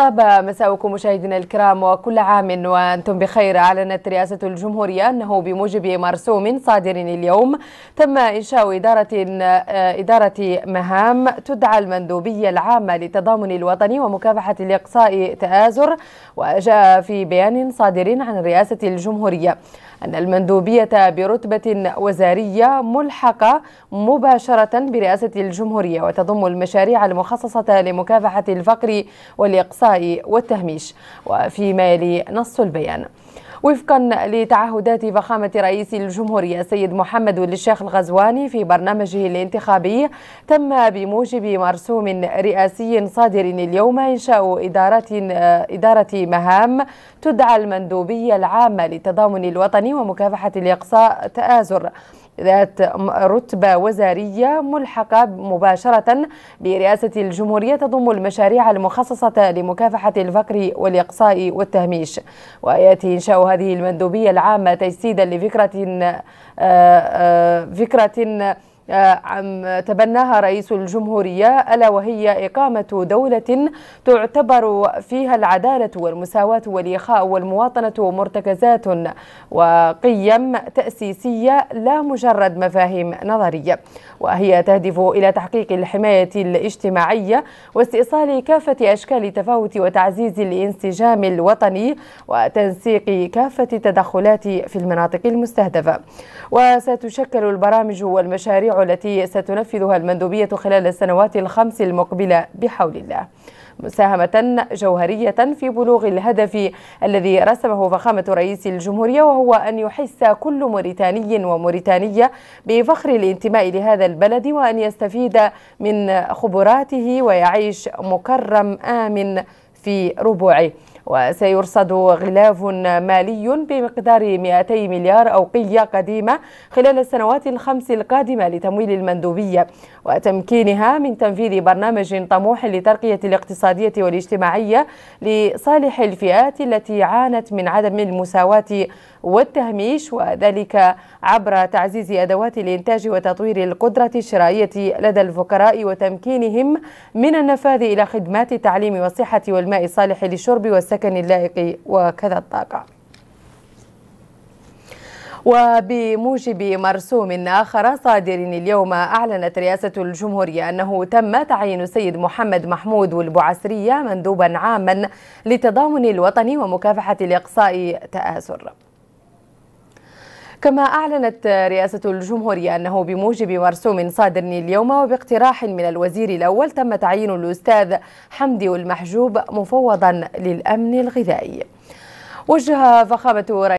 طاب مساءكم مشاهدينا الكرام وكل عام وأنتم بخير أعلنت رئاسة الجمهورية أنه بموجب مرسوم صادر اليوم تم إنشاء إدارة إدارة مهام تدعى المندوبية العامة للتضامن الوطني ومكافحة الإقصاء تآزر وجاء في بيان صادر عن رئاسة الجمهورية أن المندوبية برتبة وزارية ملحقة مباشرة برئاسة الجمهورية وتضم المشاريع المخصصة لمكافحة الفقر والإقصاء والتهميش وفيما يلي نص البيان وفقا لتعهدات فخامة رئيس الجمهورية السيد محمد ولي الشيخ الغزواني في برنامجه الانتخابي تم بموجب مرسوم رئاسي صادر اليوم إنشاء إدارة, إدارة مهام تدعى المندوبية العامة للتضامن الوطني ومكافحة الإقصاء تآزر ذات رتبة وزارية ملحقة مباشرة برئاسة الجمهورية تضم المشاريع المخصصة لمكافحة الفقر والإقصاء والتهميش ويأتي إنشاء هذه المندوبية العامة تجسيدا لفكرة آه، آه، فكرة عم تبناها رئيس الجمهورية ألا وهي إقامة دولة تعتبر فيها العدالة والمساواة والإخاء والمواطنة مرتكزات وقيم تأسيسية لا مجرد مفاهيم نظرية وهي تهدف إلى تحقيق الحماية الاجتماعية واستئصال كافة أشكال التفاوت وتعزيز الانسجام الوطني وتنسيق كافة التدخلات في المناطق المستهدفة وستشكل البرامج والمشاريع التي ستنفذها المندوبية خلال السنوات الخمس المقبلة بحول الله مساهمة جوهرية في بلوغ الهدف الذي رسمه فخامة رئيس الجمهورية وهو أن يحس كل موريتاني وموريتانية بفخر الانتماء لهذا البلد وأن يستفيد من خبراته ويعيش مكرم آمن في ربعه وسيرصد غلاف مالي بمقدار 200 مليار أوقية قديمة خلال السنوات الخمس القادمة لتمويل المندوبية وتمكينها من تنفيذ برنامج طموح لترقية الاقتصادية والاجتماعية لصالح الفئات التي عانت من عدم المساواة والتهميش وذلك عبر تعزيز أدوات الإنتاج وتطوير القدرة الشرائية لدى الفقراء وتمكينهم من النفاذ إلى خدمات التعليم والصحة والماء الصالح للشرب والسكن اللائق وكذا الطاقة وبموجب مرسوم آخر صادر اليوم أعلنت رئاسة الجمهورية أنه تم تعيين السيد محمد محمود والبعسرية مندوبا عاما للتضامن الوطني ومكافحة الإقصاء تآزر كما أعلنت رئاسة الجمهورية أنه بموجب مرسوم صادر اليوم وباقتراح من الوزير الأول تم تعيين الأستاذ حمدي المحجوب مفوضا للأمن الغذائي وجه فخامة